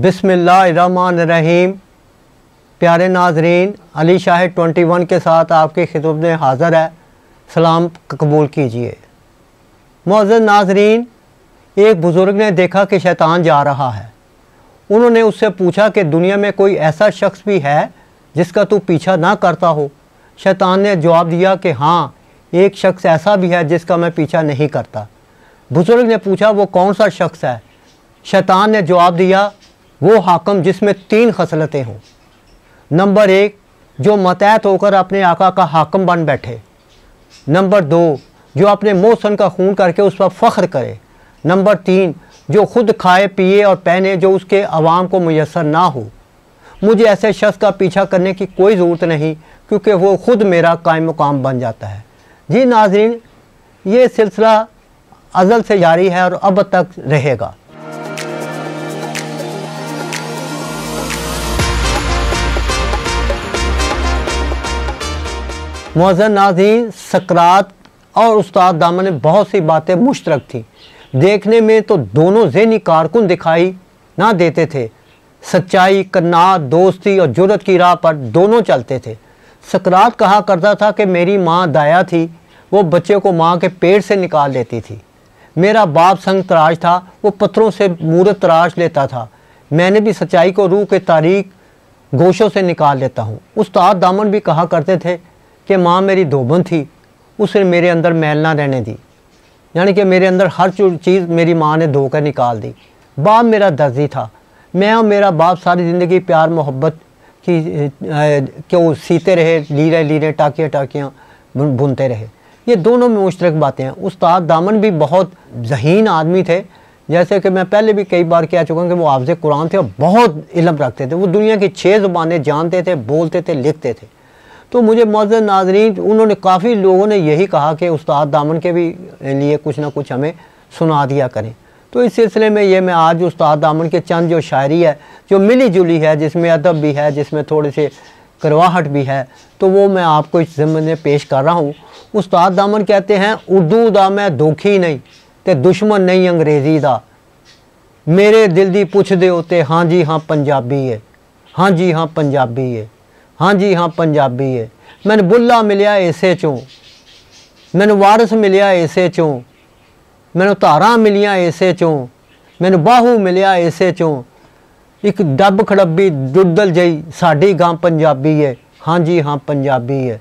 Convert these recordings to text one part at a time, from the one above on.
बिसमान रहीम प्यारे नाजरीन अली शाह 21 के साथ आपकी खिदमत में हाज़र है सलाम कबूल कीजिए मोज़ नाजरीन एक बुज़ुर्ग ने देखा कि शैतान जा रहा है उन्होंने उससे पूछा कि दुनिया में कोई ऐसा शख्स भी है जिसका तू पीछा ना करता हो शैतान ने जवाब दिया कि हाँ एक शख्स ऐसा भी है जिसका मैं पीछा नहीं करता बुज़ुर्ग ने पूछा वो कौन सा शख्स है शैतान ने जवाब दिया वो हाकम जिसमें तीन खसलतें हों नंबर एक जो मतैत होकर अपने आका का हाकम बन बैठे नंबर दो जो अपने मोसन का खून करके उस पर फ़ख्र करे नंबर तीन जो खुद खाए पिए और पहने जो उसके आवाम को मैसर ना हो मुझे ऐसे शख्स का पीछा करने की कोई ज़रूरत नहीं क्योंकि वो ख़ुद मेरा कायम मुकाम बन जाता है जी नाजरीन ये सिलसिला अज़ल से जारी है और अब तक रहेगा मौजन नाजीन सकरात और उस्ताद दामा ने बहुत सी बातें मुश्तरक थीं देखने में तो दोनों जहनी कारकुन दिखाई ना देते थे सच्चाई कन्ना दोस्ती और जरूरत की राह पर दोनों चलते थे सकरात कहा करता था कि मेरी माँ दाया थी वो बच्चे को माँ के पेट से निकाल लेती थी मेरा बाप संग तराश था वो पत्थरों से मूर्त तराश लेता था मैंने भी सच्चाई को रूह के तारीख गोशों से निकाल लेता हूँ उस्ताद दामन भी कहा करते थे कि माँ मेरी धोबन थी उसने मेरे अंदर मैल ना रहने दी यानी कि मेरे अंदर हर चीज़ मेरी माँ ने धोकर निकाल दी बाप मेरा दर्जी था मैं और मेरा बाप सारी ज़िंदगी प्यार मोहब्बत की क्यों सीते रहे लीरे लीरे टाकियाँ टाकियाँ बुनते रहे ये दोनों में मुश्तरक बातें हैं उस्ताद दामन भी बहुत जहीन आदमी थे जैसे कि मैं पहले भी कई बार कह चुका हूँ कि वो मुआवजे कुरान थे और बहुत इलम रखते थे वो दुनिया की छः ज़ुबानें जानते थे बोलते थे लिखते थे तो मुझे मौजूद नाजरीन उन्होंने काफ़ी लोगों ने यही कहा कि उस्ताद दामन के भी लिए कुछ ना कुछ हमें सुना दिया करें तो इस सिलसिले में ये मैं आज उस्ताद दामन के चंद जो शायरी है जो मिली जुली है जिसमें अदब भी है जिसमें थोड़े से करवाहट भी है तो वो मैं आपको इस ज़िम्मे में पेश कर रहा हूँ उस्ताद दामन कहते हैं उर्दू दा मैं दोखी नहीं तो दुश्मन नहीं अंग्रेज़ी दा दिल ਦਿਲ ਦੀ ਪੁੱਛਦੇ हाँ जी हाँ पंजाबी है हाँ जी हाँ पंजाबी है ਹਾਂਜੀ ਹਾਂ ਪੰਜਾਬੀ ਹੈ ਮੈਨੂੰ ਬੁੱਲਾ ਮਿਲਿਆ ਇਸੇ ਚੋਂ ਮੈਨੂੰ ਵਾਰਿਸ ਮਿਲਿਆ ਇਸੇ ਚੋਂ ਮੈਨੂੰ ਧਾਰਾਂ ਮਿਲੀਆਂ ਇਸੇ ਚੋਂ ਮੈਨੂੰ ਬਾਹੂ ਮਿਲਿਆ ਇਸੇ ਚੋਂ ਇੱਕ ਡੱਬ ਖੜੱਬੀ ਦੁੱਦਲ ਜਈ ਸਾਡੀ ਗਾਂ ਪੰਜਾਬੀ ਹੈ ਹਾਂਜੀ ਹਾਂ ਪੰਜਾਬੀ ਹੈ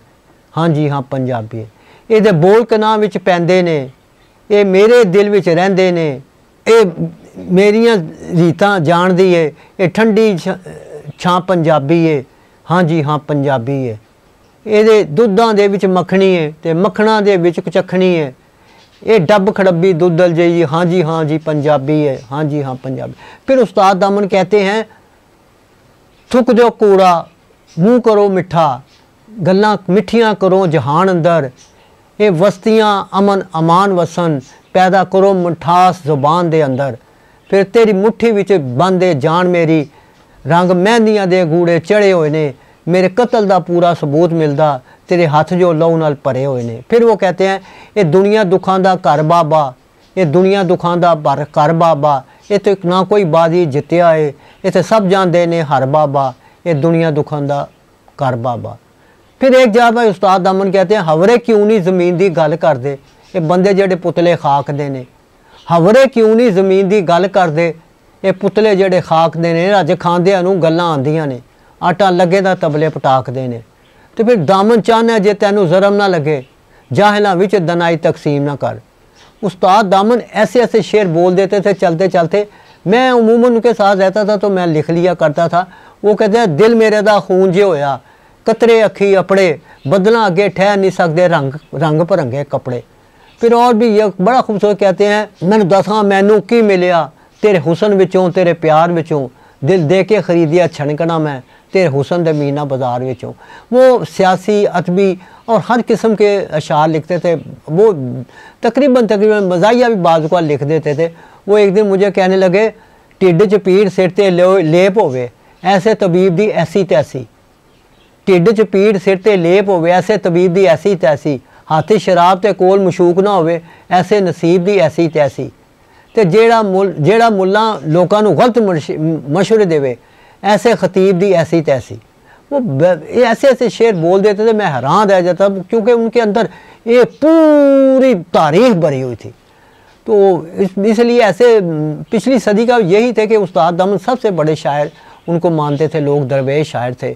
ਹਾਂਜੀ ਹਾਂ ਪੰਜਾਬੀ ਹੈ ਇਹਦੇ ਬੋਲ ਕਨਾ ਵਿੱਚ ਪੈਂਦੇ ਨੇ ਇਹ ਮੇਰੇ ਦਿਲ ਵਿੱਚ ਰਹਿੰਦੇ ਨੇ ਇਹ ਮੇਰੀਆਂ ਰੀਤਾਂ ਜਾਣਦੀ ਏ ਇਹ ਠੰਡੀ ਛਾਂ ਪੰਜਾਬੀ ਏ ਹਾਂਜੀ ਹਾਂ ਪੰਜਾਬੀ ਹੈ ਇਹਦੇ ਦੁੱਧਾਂ ਦੇ ਵਿੱਚ ਮੱਖਣੀ ਹੈ ਤੇ ਮੱਖਣਾ ਦੇ ਵਿੱਚ ਕੁਚਖਣੀ ਹੈ ਇਹ ਡੱਬ ਖੜੱਬੀ ਦੁੱਧਲ ਜਈ ਹਾਂਜੀ ਹਾਂ ਜੀ ਪੰਜਾਬੀ ਹੈ ਹਾਂਜੀ ਹਾਂ ਪੰਜਾਬੀ ਫਿਰ ਉਸਤਾਦ ਦਾਮਨ ਕਹਤੇ ਹੈ ਥੁੱਕ ਜੋ ਕੂੜਾ ਮੂੰਹ ਕਰੋ ਮਿੱਠਾ ਗੱਲਾਂ ਮਿੱਠੀਆਂ ਕਰੋ ਜਹਾਨ ਅੰਦਰ ਇਹ ਵਸਤੀਆਂ ਅਮਨ ਅਮਾਨ ਵਸਨ ਪੈਦਾ ਕਰੋ ਮਠਾਸ ਜ਼ੁਬਾਨ ਦੇ ਅੰਦਰ ਫਿਰ ਤੇਰੀ ਮੁਠੀ ਵਿੱਚ ਬੰਦੇ ਜਾਨ ਮੇਰੀ ਰੰਗ ਮਹਿੰਦੀਆਂ ਦੇ ਗੂੜੇ ਚੜੇ ਹੋਏ ਨੇ ਮੇਰੇ ਕਤਲ ਦਾ ਪੂਰਾ ਸਬੂਤ ਮਿਲਦਾ ਤੇਰੇ ਹੱਥ ਜੋ ਲਹੂ ਨਾਲ ਭਰੇ ਹੋਏ ਨੇ ਫਿਰ ਉਹ ਕਹਤੇ ਆ ਇਹ ਦੁਨੀਆ ਦੁੱਖਾਂ ਦਾ ਘਰ ਬਾਬਾ ਇਹ ਦੁਨੀਆ ਦੁੱਖਾਂ ਦਾ ਭਰ ਘਰ ਬਾਬਾ ਇਹ ਤੇ ਨਾ ਕੋਈ ਬਾਜ਼ੀ ਜਿੱਤਿਆ ਏ ਇਥੇ ਸਭ ਜਾਣਦੇ ਨੇ ਹਰ ਬਾਬਾ ਇਹ ਦੁਨੀਆ ਦੁੱਖਾਂ ਦਾ ਘਰ ਬਾਬਾ ਫਿਰ ਇੱਕ ਜਾਬਾ ਉਸਤਾਦ ਦਮਨ ਕਹਤੇ ਆ ਹਵਰੇ ਕਿਉਂ ਨਹੀਂ ਜ਼ਮੀਨ ਦੀ ਗੱਲ ਕਰਦੇ ਇਹ ਬੰਦੇ ਜਿਹੜੇ ਪੁਤਲੇ ਖਾਕ ਦੇ ਨੇ ਹਵਰੇ ਕਿਉਂ ਨਹੀਂ ਜ਼ਮੀਨ ਦੀ ਗੱਲ ਕਰਦੇ ਇਹ ਪੁਤਲੇ ਜਿਹੜੇ ਖਾਕ ਦੇ ਨੇ ਰੱਜ ਖਾਂਦਿਆਂ ਨੂੰ ਗੱਲਾਂ ਆਂਦੀਆਂ ਨੇ ਆਟਾ ਲੱਗੇ ਦਾ ਤਬਲੇ ਪਟਾਕਦੇ ਨੇ ਤੇ ਫਿਰ ਦਾਮਨ ਚਾਹਨਾ ਜੇ ਤੈਨੂੰ ਜ਼ਰਮ ਨਾ ਲੱਗੇ ਜਾਹਲਾ ਵਿੱਚ ਦਨਾਈ ਤਕਸੀਮ ਨਾ ਕਰ ਉਸਤਾਦ ਦਾਮਨ ਐਸੇ ਐਸੇ ਸ਼ੇਰ ਬੋਲ ਤੇ ਤੇ ਚਲਦੇ ਚਲਦੇ ਮੈਂ ਉਮੂਮਨ ਕੇ ਸਾਥ ਰਹਤਾ ਤਾਂ ਮੈਂ ਲਿਖ ਲਿਆ ਕਰਦਾ ਥਾ ਉਹ ਕਹਿੰਦਾ ਦਿਲ ਮੇਰੇ ਦਾ ਖੂਨ ਜੇ ਹੋਇਆ ਕਤਰੇ ਅੱਖੀ ਆਪਣੇ ਬਦਲਾ ਅੱਗੇ ਠਹਿ ਨਹੀਂ ਸਕਦੇ ਰੰਗ ਰੰਗ ਭਰੰਗੇ ਕਪੜੇ ਫਿਰ ਔਰ ਵੀ ਇੱਕ ਬੜਾ ਖੂਬਸੂਰਤ ਕਹਤੇ ਹਨ ਮੈਨੂੰ ਦਸਾਂ ਮੈਨੂੰ ਕੀ ਮਿਲਿਆ तेरे हुसन विचों तेरे प्यार विचों दिल दे के खरीदिया छणकना मैं तेरे हुसन दे मीना बाजार विचों वो सियासी अदबी और हर किस्म के अशार लिखते थे वो तकरीबन तकरीबन मजाया भी बाज लिख देते थे वो एक दिन मुझे कहने लगे टिड च पीड़ सिर ते लेप होवे ऐसे तबीब दी ऐसी तैसी ਢਿੱਡ 'ਚ ਪੀੜ ਸਿਰ ਤੇ ਲੇਪ ਹੋਵੇ ਐਸੇ ਤਬੀਬ ਦੀ ਐਸੀ ਤੈਸੀ ਹਾਥੀ ਸ਼ਰਾਬ ਤੇ ਕੋਲ ਮਸ਼ੂਕ ਨਾ ਹੋਵੇ ਐਸੇ ਨਸੀਬ ਦੀ ਐਸੀ ਤੈਸੀ ਤੇ मुल ਜਿਹੜਾ मुला लोगों ਨੂੰ ਗਲਤ मशुरे ਦੇਵੇ ऐसे खतीब दी ऐसी तैसी वो ऐसे ऐसे शेर बोल देते थे मैं हैरान रह जाता क्योंकि उनके अंदर ये पूरी तारीख भरी हुई थी तो इसलिए ऐसे पिछली सदी का यही थे कि उस्ताद दमन सबसे बड़े शायर उनको मानते थे लोग दरवेश शायर थे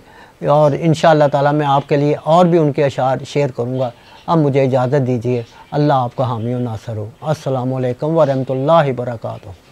और इन शाह मैं आपके लिए और भी उनके अशार शेयर करूँगा अब मुझे इजाज़त दीजिए अल्लाह आपका हामी नासर हो असलकम वरहमल वर्का